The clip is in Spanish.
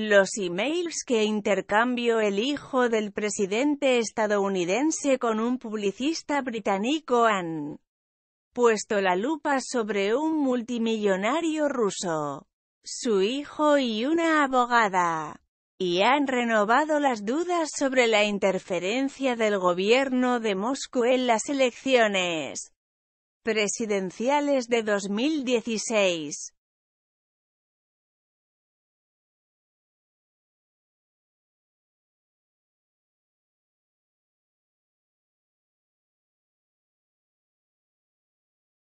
Los emails que intercambió el hijo del presidente estadounidense con un publicista británico han puesto la lupa sobre un multimillonario ruso, su hijo y una abogada, y han renovado las dudas sobre la interferencia del gobierno de Moscú en las elecciones presidenciales de 2016.